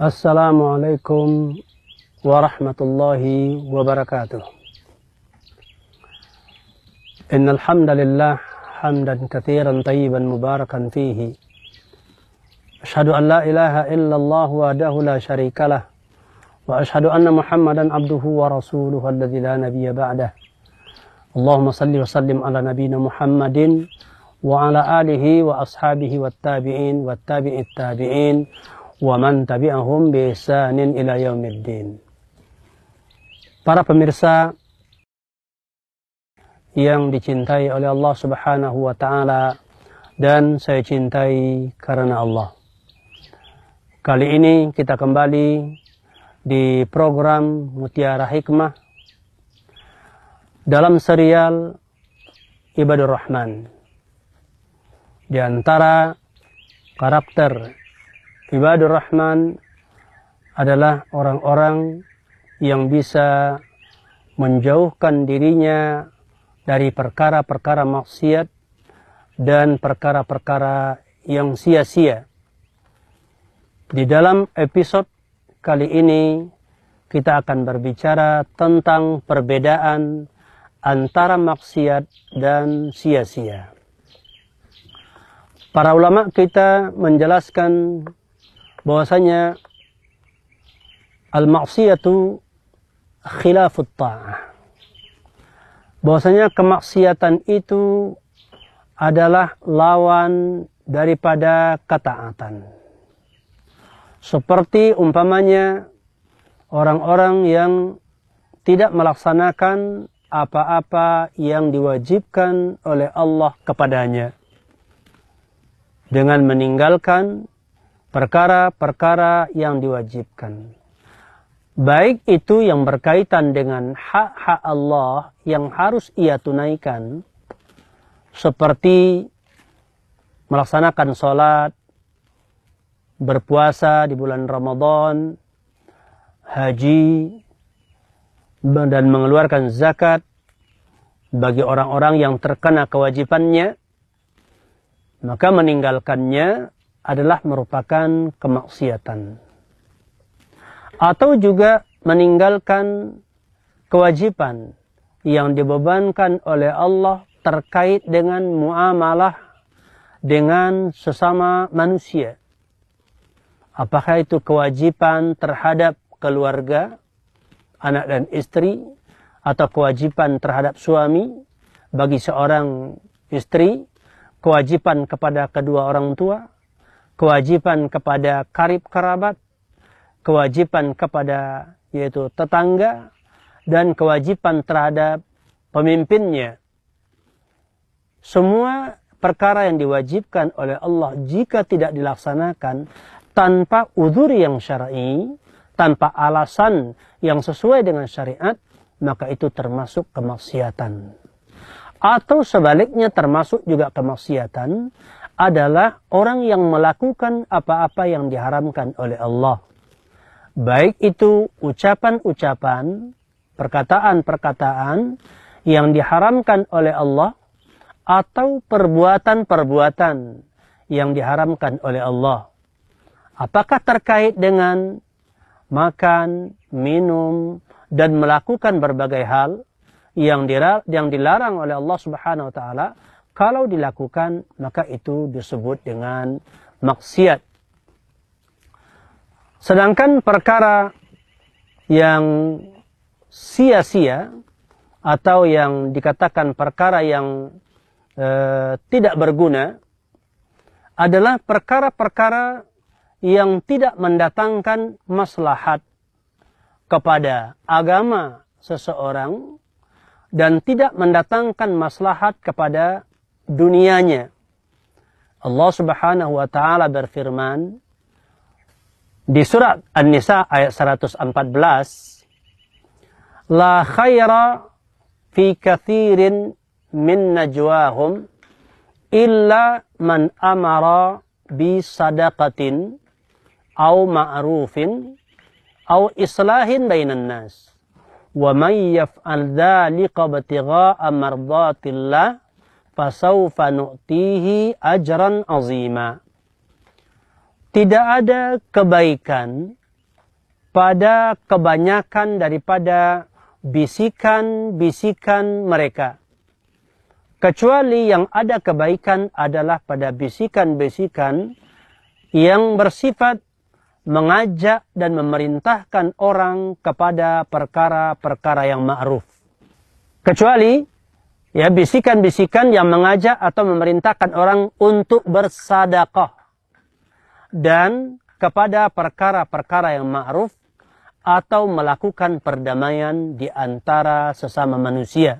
السلام عليكم ورحمة الله وبركاته إن الحمد لله حمدا كثيرا طيبا مباركا فيه أشهد أن لا إله إلا الله وحده لا شريك له وأشهد أن محمدا عبده ورسوله الذي لا نبي بعده اللهم صل وسلم على نبينا محمد وعلى آله وأصحابه والتابعين والتابع التابعين wa man tabi'ahum bi ihsanin ila yaumiddin. Para pemirsa yang dicintai oleh Allah Subhanahu wa taala dan saya cintai karena Allah. Kali ini kita kembali di program Mutiara Hikmah dalam serial Ibadur Rahman. Di antara karakter Ibadur Rahman adalah orang-orang yang bisa menjauhkan dirinya dari perkara-perkara maksiat dan perkara-perkara yang sia-sia. Di dalam episode kali ini kita akan berbicara tentang perbedaan antara maksiat dan sia-sia. Para ulama kita menjelaskan bahwasanya al maksiatu khilafut ta'ah. Bahwasanya kemaksiatan itu adalah lawan daripada ketaatan. Seperti umpamanya orang-orang yang tidak melaksanakan apa-apa yang diwajibkan oleh Allah kepadanya dengan meninggalkan perkara-perkara yang diwajibkan. Baik itu yang berkaitan dengan hak-hak Allah yang harus ia tunaikan, seperti melaksanakan sholat, berpuasa di bulan Ramadan, haji, dan mengeluarkan zakat bagi orang-orang yang terkena kewajibannya, maka meninggalkannya adalah merupakan kemaksiatan. Atau juga meninggalkan kewajiban yang dibebankan oleh Allah terkait dengan muamalah dengan sesama manusia. Apakah itu kewajiban terhadap keluarga, anak dan istri, atau kewajiban terhadap suami bagi seorang istri, kewajiban kepada kedua orang tua, kewajiban kepada karib kerabat, kewajiban kepada yaitu tetangga, dan kewajiban terhadap pemimpinnya. Semua perkara yang diwajibkan oleh Allah jika tidak dilaksanakan tanpa udur yang syar'i, tanpa alasan yang sesuai dengan syariat, maka itu termasuk kemaksiatan. Atau sebaliknya termasuk juga kemaksiatan adalah orang yang melakukan apa-apa yang diharamkan oleh Allah. Baik itu ucapan-ucapan, perkataan-perkataan yang diharamkan oleh Allah atau perbuatan-perbuatan yang diharamkan oleh Allah. Apakah terkait dengan makan, minum, dan melakukan berbagai hal yang dilarang oleh Allah Subhanahu wa taala kalau dilakukan, maka itu disebut dengan maksiat. Sedangkan perkara yang sia-sia atau yang dikatakan perkara yang e, tidak berguna adalah perkara-perkara yang tidak mendatangkan maslahat kepada agama seseorang dan tidak mendatangkan maslahat kepada dunianya. Allah Subhanahu wa taala berfirman di surat An-Nisa ayat 114, "La khaira fi kathirin min najwahum illa man amara bi sadaqatin aw ma'rufin aw islahin bainan nas." wa يفعل ذلك ابتغاء مرضات الله fasaufa nu'tihi ajran azima. Tidak ada kebaikan pada kebanyakan daripada bisikan-bisikan mereka. Kecuali yang ada kebaikan adalah pada bisikan-bisikan yang bersifat mengajak dan memerintahkan orang kepada perkara-perkara yang ma'ruf. Kecuali ya bisikan-bisikan yang mengajak atau memerintahkan orang untuk bersadaqah dan kepada perkara-perkara yang ma'ruf atau melakukan perdamaian di antara sesama manusia.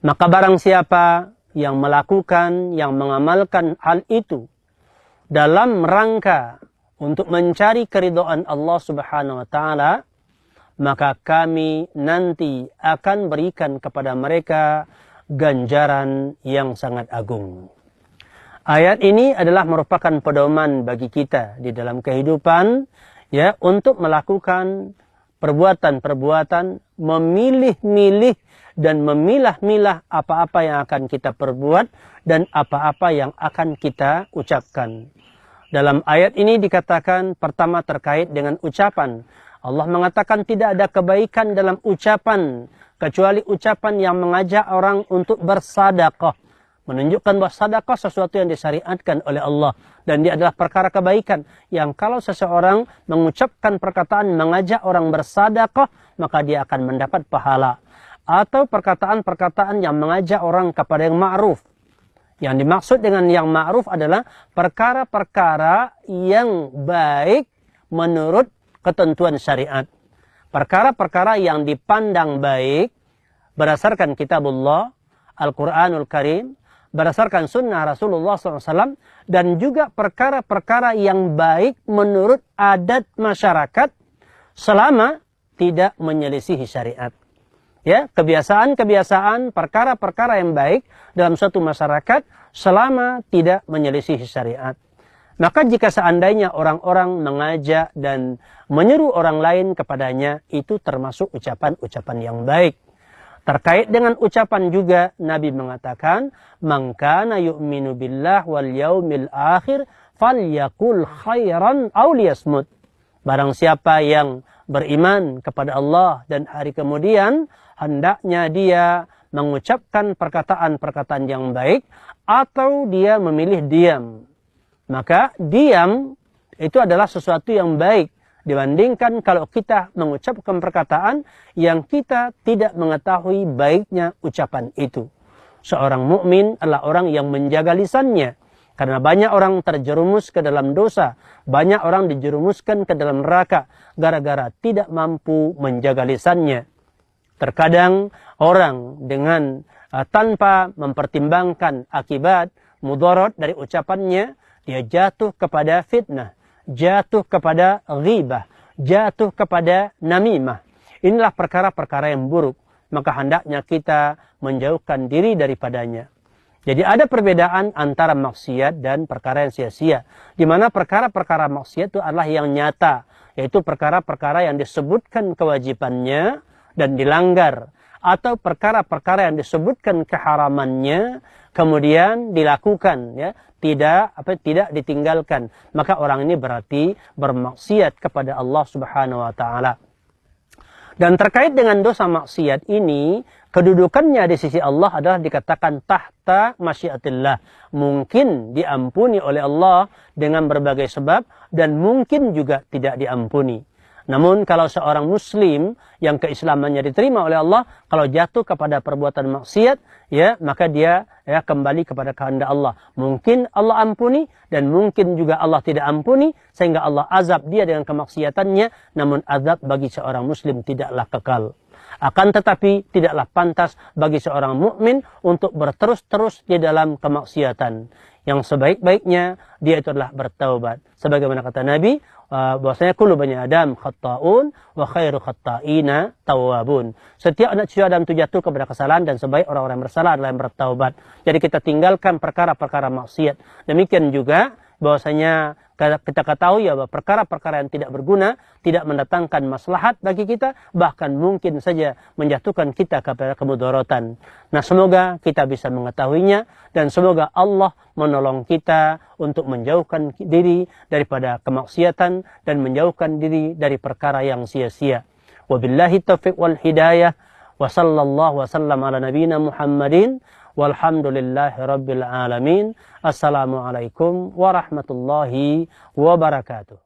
Maka barang siapa yang melakukan, yang mengamalkan hal itu dalam rangka untuk mencari keridoan Allah Subhanahu wa taala, maka kami nanti akan berikan kepada mereka ganjaran yang sangat agung. Ayat ini adalah merupakan pedoman bagi kita di dalam kehidupan ya untuk melakukan perbuatan-perbuatan memilih-milih dan memilah-milah apa-apa yang akan kita perbuat dan apa-apa yang akan kita ucapkan. Dalam ayat ini dikatakan pertama terkait dengan ucapan Allah mengatakan tidak ada kebaikan dalam ucapan kecuali ucapan yang mengajak orang untuk bersadaqah. Menunjukkan bahwa sadaqah sesuatu yang disyariatkan oleh Allah. Dan dia adalah perkara kebaikan. Yang kalau seseorang mengucapkan perkataan mengajak orang bersadaqah, maka dia akan mendapat pahala. Atau perkataan-perkataan yang mengajak orang kepada yang ma'ruf. Yang dimaksud dengan yang ma'ruf adalah perkara-perkara yang baik menurut ketentuan syariat. Perkara-perkara yang dipandang baik berdasarkan kitabullah, Al-Quranul Karim, berdasarkan sunnah Rasulullah SAW, dan juga perkara-perkara yang baik menurut adat masyarakat selama tidak menyelisihi syariat. Ya, kebiasaan-kebiasaan, perkara-perkara yang baik dalam suatu masyarakat selama tidak menyelisihi syariat. Maka jika seandainya orang-orang mengajak dan menyeru orang lain kepadanya, itu termasuk ucapan-ucapan yang baik. Terkait dengan ucapan juga Nabi mengatakan, "Mangkana yu'minu billah wal yaumil akhir Fal falyakul khairan aw liyasmut." Barang siapa yang beriman kepada Allah dan hari kemudian, hendaknya dia mengucapkan perkataan-perkataan yang baik atau dia memilih diam maka diam itu adalah sesuatu yang baik dibandingkan kalau kita mengucapkan perkataan yang kita tidak mengetahui baiknya ucapan itu. Seorang mukmin adalah orang yang menjaga lisannya. Karena banyak orang terjerumus ke dalam dosa, banyak orang dijerumuskan ke dalam neraka gara-gara tidak mampu menjaga lisannya. Terkadang orang dengan uh, tanpa mempertimbangkan akibat mudarat dari ucapannya, dia ya, jatuh kepada fitnah, jatuh kepada ghibah, jatuh kepada namimah. Inilah perkara-perkara yang buruk, maka hendaknya kita menjauhkan diri daripadanya. Jadi ada perbedaan antara maksiat dan perkara yang sia-sia. Di mana perkara-perkara maksiat itu adalah yang nyata, yaitu perkara-perkara yang disebutkan kewajibannya dan dilanggar atau perkara-perkara yang disebutkan keharamannya kemudian dilakukan ya tidak apa tidak ditinggalkan maka orang ini berarti bermaksiat kepada Allah Subhanahu wa taala dan terkait dengan dosa maksiat ini kedudukannya di sisi Allah adalah dikatakan tahta masyiatillah mungkin diampuni oleh Allah dengan berbagai sebab dan mungkin juga tidak diampuni namun kalau seorang muslim yang keislamannya diterima oleh Allah, kalau jatuh kepada perbuatan maksiat, ya maka dia ya kembali kepada kehendak Allah. Mungkin Allah ampuni dan mungkin juga Allah tidak ampuni sehingga Allah azab dia dengan kemaksiatannya, namun azab bagi seorang muslim tidaklah kekal. Akan tetapi tidaklah pantas bagi seorang mukmin untuk berterus-terus di dalam kemaksiatan yang sebaik-baiknya dia itu adalah bertaubat. Sebagaimana kata Nabi, uh, bahwasanya kullu bani Adam khata'un wa khairu khata'ina tawabun. Setiap anak cucu Adam itu jatuh kepada kesalahan dan sebaik orang-orang yang bersalah adalah yang bertaubat. Jadi kita tinggalkan perkara-perkara maksiat. Demikian juga bahwasanya kita ketahui ya bahwa perkara-perkara yang tidak berguna tidak mendatangkan maslahat bagi kita bahkan mungkin saja menjatuhkan kita kepada kemudaratan. Nah, semoga kita bisa mengetahuinya dan semoga Allah menolong kita untuk menjauhkan diri daripada kemaksiatan dan menjauhkan diri dari perkara yang sia-sia. Wabillahi taufiq wal hidayah wa sallallahu wa sallam ala Muhammadin Walhamdulillahi Rabbil Alamin. Assalamualaikum warahmatullahi wabarakatuh.